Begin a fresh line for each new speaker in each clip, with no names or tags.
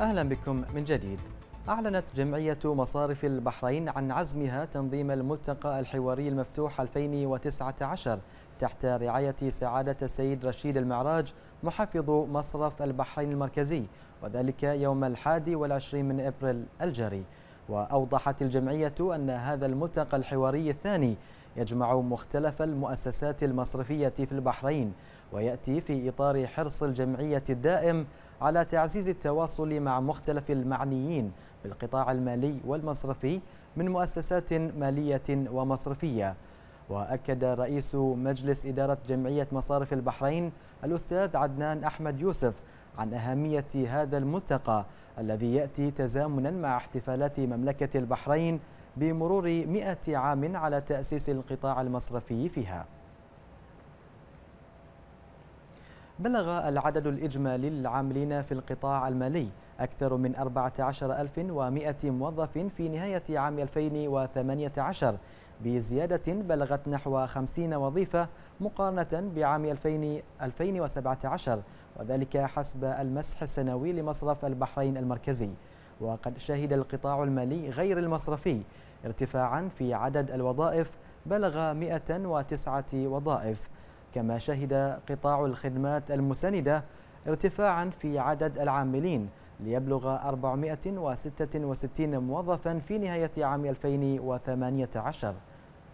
أهلا بكم من جديد أعلنت جمعية مصارف البحرين عن عزمها تنظيم الملتقى الحواري المفتوح 2019 تحت رعاية سعادة السيد رشيد المعراج محافظ مصرف البحرين المركزي وذلك يوم الحادي والعشرين من أبريل الجاري وأوضحت الجمعية أن هذا الملتقى الحواري الثاني يجمع مختلف المؤسسات المصرفية في البحرين ويأتي في إطار حرص الجمعية الدائم على تعزيز التواصل مع مختلف المعنيين بالقطاع المالي والمصرفي من مؤسسات مالية ومصرفية وأكد رئيس مجلس إدارة جمعية مصارف البحرين الأستاذ عدنان أحمد يوسف عن أهمية هذا الملتقى الذي يأتي تزامنا مع احتفالات مملكة البحرين بمرور 100 عام على تأسيس القطاع المصرفي فيها بلغ العدد الإجمالي للعاملين في القطاع المالي أكثر من 14100 موظف في نهاية عام 2018 بزيادة بلغت نحو 50 وظيفة مقارنة بعام 2017 وذلك حسب المسح السنوي لمصرف البحرين المركزي وقد شهد القطاع المالي غير المصرفي ارتفاعا في عدد الوظائف بلغ 109 وظائف كما شهد قطاع الخدمات المساندة ارتفاعا في عدد العاملين ليبلغ 466 موظفا في نهاية عام 2018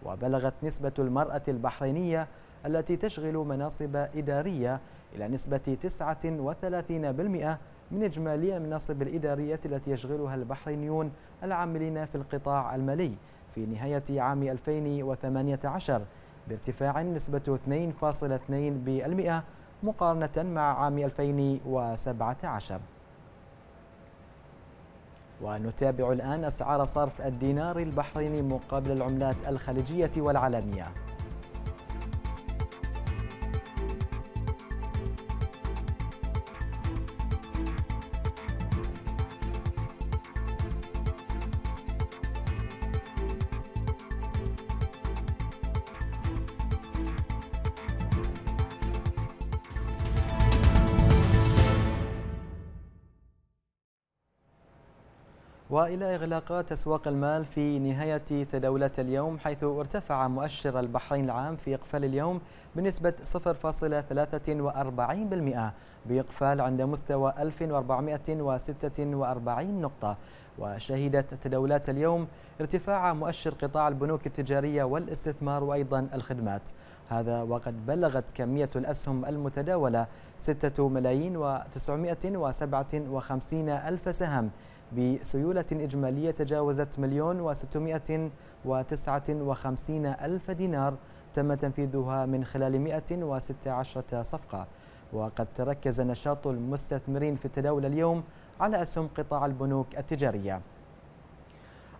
وبلغت نسبة المرأة البحرينية التي تشغل مناصب إدارية إلى نسبة 39% من إجمالي المناصب الإدارية التي يشغلها البحرينيون العاملين في القطاع المالي في نهاية عام 2018 بارتفاع نسبته 2.2% مقارنة مع عام 2017 ونتابع الآن أسعار صرف الدينار البحريني مقابل العملات الخليجية والعالمية والى اغلاقات اسواق المال في نهايه تداولة اليوم حيث ارتفع مؤشر البحرين العام في اقفال اليوم بنسبه 0.43% باقفال عند مستوى 1446 نقطه وشهدت تداولات اليوم ارتفاع مؤشر قطاع البنوك التجاريه والاستثمار وايضا الخدمات هذا وقد بلغت كمية الأسهم المتداولة 6 ملايين و957 ألف سهم بسيولة إجمالية تجاوزت مليون وستمائة وتسعة وخمسين ألف دينار تم تنفيذها من خلال 116 صفقة وقد تركز نشاط المستثمرين في التداول اليوم على أسهم قطاع البنوك التجارية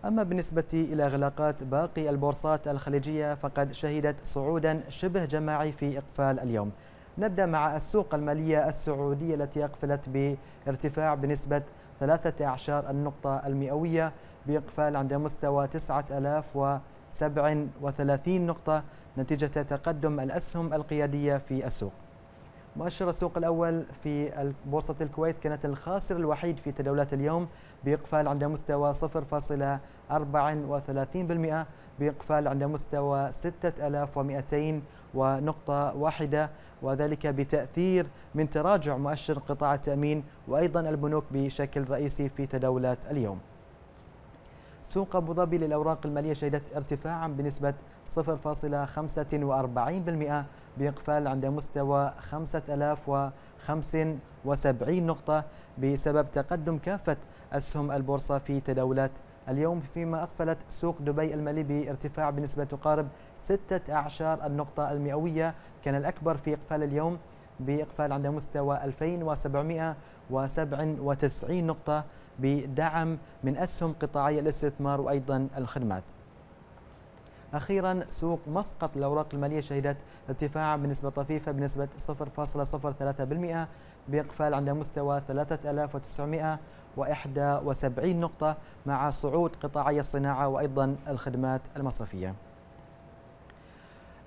أما بالنسبة إلى إغلاقات باقي البورصات الخليجية فقد شهدت صعودا شبه جماعي في إقفال اليوم نبدأ مع السوق المالية السعودية التي أقفلت بارتفاع بنسبة 13 النقطة المئوية بإقفال عند مستوى 9037 نقطة نتيجة تقدم الأسهم القيادية في السوق مؤشر السوق الأول في بورصة الكويت كانت الخاسر الوحيد في تداولات اليوم بإقفال عند مستوى 0.34% بإقفال عند مستوى 6200 ونقطة واحدة وذلك بتأثير من تراجع مؤشر قطاع التأمين وأيضا البنوك بشكل رئيسي في تداولات اليوم سوق أبو ظبي للأوراق المالية شهدت ارتفاعا بنسبة 0.45% بإقفال عند مستوى 5075 نقطة بسبب تقدم كافة أسهم البورصة في تداولات اليوم فيما أقفلت سوق دبي المالي بارتفاع بنسبة تقارب 16 النقطة المئوية كان الأكبر في إقفال اليوم بإقفال عند مستوى 2797 نقطة بدعم من أسهم قطاعي الاستثمار وأيضا الخدمات أخيرا سوق مسقط الأوراق المالية شهدت ارتفاع بنسبة طفيفة بنسبة 0.03% بإقفال عند مستوى 3900 171 نقطة مع صعود قطاعي الصناعة وأيضا الخدمات المصرفية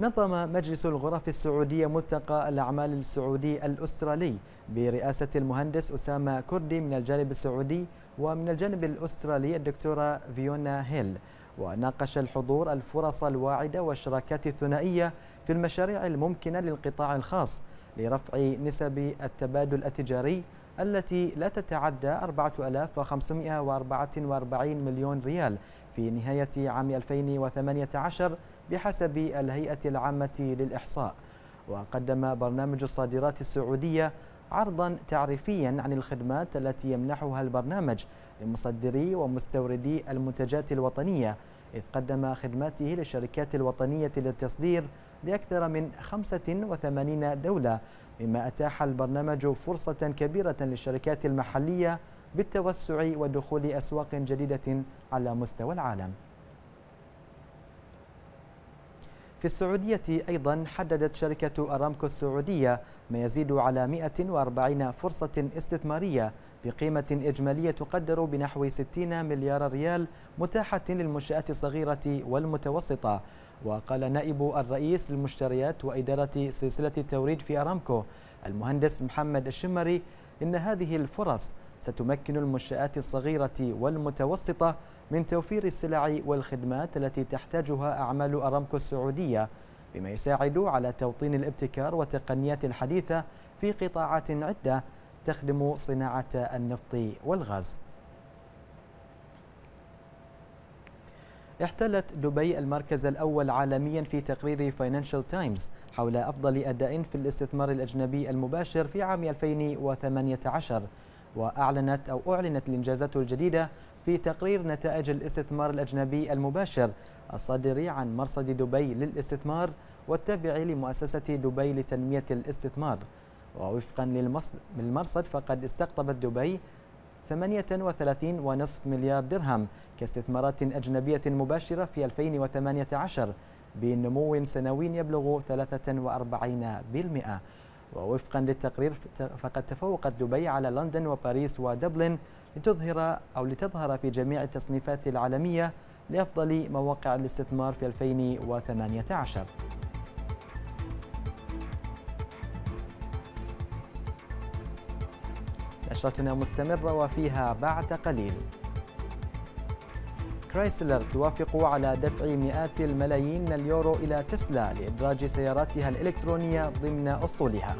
نظم مجلس الغرف السعودية ملتقى الأعمال السعودي الأسترالي برئاسة المهندس أسامة كردي من الجانب السعودي ومن الجانب الأسترالي الدكتورة فيونا هيل وناقش الحضور الفرص الواعدة والشراكات الثنائية في المشاريع الممكنة للقطاع الخاص لرفع نسب التبادل التجاري التي لا تتعدى 4544 مليون ريال في نهاية عام 2018 بحسب الهيئة العامة للإحصاء وقدم برنامج الصادرات السعودية عرضا تعريفيا عن الخدمات التي يمنحها البرنامج لمصدري ومستوردي المنتجات الوطنية إذ قدم خدماته للشركات الوطنية للتصدير لأكثر من 85 دولة مما أتاح البرنامج فرصة كبيرة للشركات المحلية بالتوسع ودخول أسواق جديدة على مستوى العالم في السعودية أيضا حددت شركة أرامكو السعودية ما يزيد على 140 فرصة استثمارية بقيمة إجمالية تقدر بنحو 60 مليار ريال متاحة للمنشآت الصغيرة والمتوسطة وقال نائب الرئيس للمشتريات وإدارة سلسلة التوريد في أرامكو المهندس محمد الشمري إن هذه الفرص ستمكن المنشآت الصغيرة والمتوسطة من توفير السلع والخدمات التي تحتاجها أعمال أرامكو السعودية بما يساعد على توطين الابتكار والتقنيات الحديثة في قطاعات عدة تخدم صناعة النفط والغاز احتلت دبي المركز الأول عالميا في تقرير فاينانشال تايمز حول أفضل أداء في الاستثمار الأجنبي المباشر في عام 2018 وأعلنت أو أعلنت الإنجازات الجديدة في تقرير نتائج الاستثمار الأجنبي المباشر الصادر عن مرصد دبي للاستثمار والتابع لمؤسسة دبي لتنمية الاستثمار ووفقا للمرصد فقد استقطبت دبي 38.5 مليار درهم كاستثمارات أجنبية مباشرة في 2018 بنمو سنوي يبلغ 43% ووفقا للتقرير فقد تفوقت دبي على لندن وباريس ودبلن لتظهر أو لتظهر في جميع التصنيفات العالمية لأفضل مواقع الاستثمار في 2018 نشرتنا مستمرة وفيها بعد قليل كرايسلر توافق على دفع مئات الملايين من اليورو إلى تسلا لإدراج سياراتها الإلكترونية ضمن أسطولها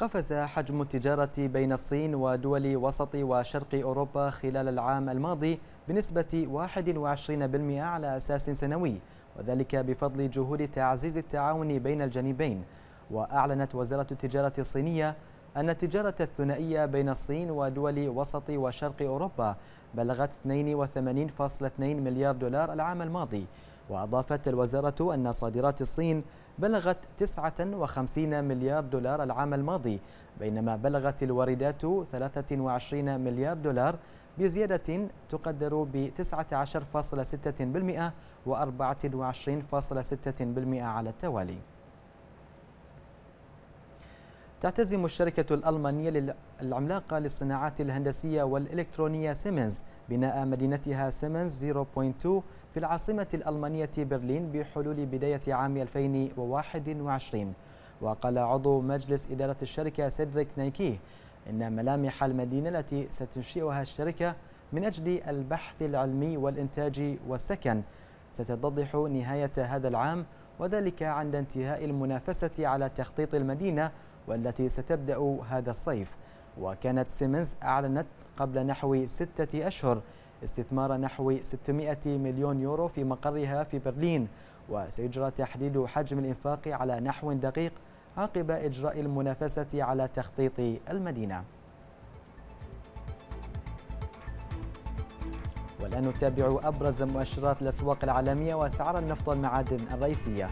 قفز حجم التجارة بين الصين ودول وسط وشرق أوروبا خلال العام الماضي بنسبة 21% على أساس سنوي وذلك بفضل جهود تعزيز التعاون بين الجانبين وأعلنت وزارة التجارة الصينية أن التجارة الثنائية بين الصين ودول وسط وشرق أوروبا بلغت 82.2 مليار دولار العام الماضي وأضافت الوزارة أن صادرات الصين بلغت 59 مليار دولار العام الماضي بينما بلغت الواردات 23 مليار دولار بزيادة تقدر ب 19.6% و 24.6% على التوالي تعتزم الشركة الألمانية العملاقة للصناعات الهندسية والإلكترونية سيمنز بناء مدينتها سيمنز 0.2 في العاصمة الألمانية برلين بحلول بداية عام 2021 وقال عضو مجلس إدارة الشركة سيدريك نايكي إن ملامح المدينة التي ستنشئها الشركة من أجل البحث العلمي والإنتاج والسكن ستتضح نهاية هذا العام وذلك عند انتهاء المنافسة على تخطيط المدينة والتي ستبدأ هذا الصيف وكانت سيمنز أعلنت قبل نحو ستة أشهر استثمار نحو 600 مليون يورو في مقرها في برلين وسيجرى تحديد حجم الإنفاق على نحو دقيق عقب إجراء المنافسة على تخطيط المدينة والآن نتابع أبرز مؤشرات الأسواق العالمية وأسعار النفط والمعادن الرئيسية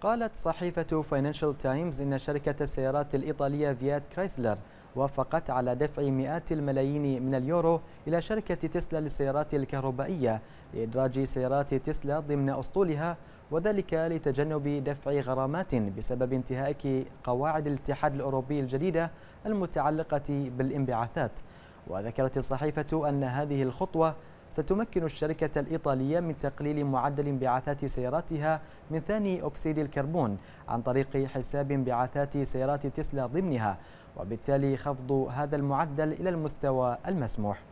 قالت صحيفة فاينانشال تايمز إن شركة السيارات الإيطالية فيات كرايسلر وافقت على دفع مئات الملايين من اليورو إلى شركة تسلا للسيارات الكهربائية لإدراج سيارات تسلا ضمن أسطولها وذلك لتجنب دفع غرامات بسبب انتهاك قواعد الاتحاد الأوروبي الجديدة المتعلقة بالانبعاثات وذكرت الصحيفة أن هذه الخطوة ستمكن الشركة الإيطالية من تقليل معدل انبعاثات سياراتها من ثاني أكسيد الكربون عن طريق حساب انبعاثات سيارات تسلا ضمنها وبالتالي خفض هذا المعدل إلى المستوى المسموح